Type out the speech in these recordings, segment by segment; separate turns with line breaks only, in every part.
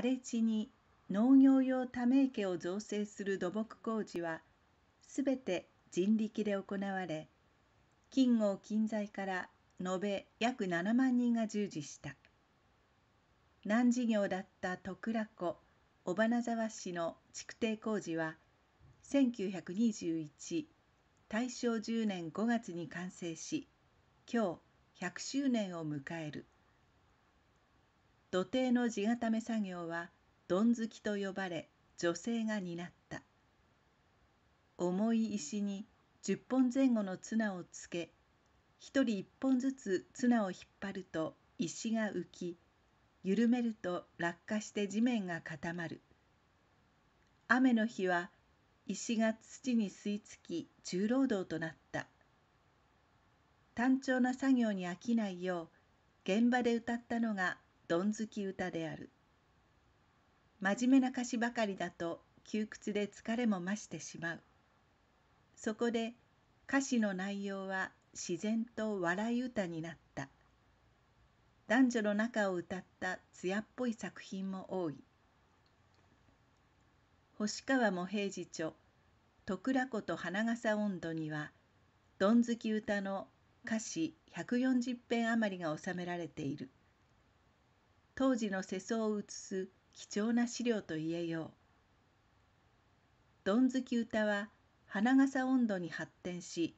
荒れ地に農業用ため池を造成する土木工事はすべて人力で行われ金剛近在から延べ約7万人が従事した難事業だった戸倉湖尾花沢市の築堤工事は1921大正10年5月に完成し今日100周年を迎える。土手の地固め作業はどんづきと呼ばれ女性が担った重い石に10本前後の綱をつけ1人1本ずつ綱を引っ張ると石が浮き緩めると落下して地面が固まる雨の日は石が土に吸い付き重労働となった単調な作業に飽きないよう現場で歌ったのがどんづき歌である真面目な歌詞ばかりだと窮屈で疲れも増してしまうそこで歌詞の内容は自然と笑い歌になった男女の仲を歌った艶っぽい作品も多い星川茂平次著徳良子と花笠音頭にはどんずき歌の歌詞140編余りが収められている当時の世相を写す貴重な資料と言えよう。どんずき歌は花笠温度に発展し、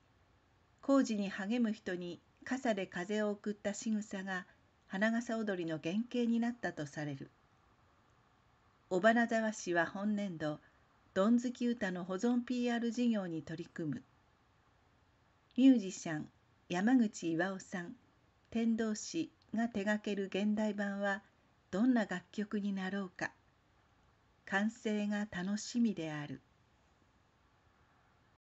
工事に励む人に傘で風を送った仕草が花笠踊りの原型になったとされる。尾花沢市は本年度、どんずき歌の保存 PR 事業に取り組む。ミュージシャン、山口巌さん、天童市が手がける現代版はどんな楽曲になろうか完成が楽しみである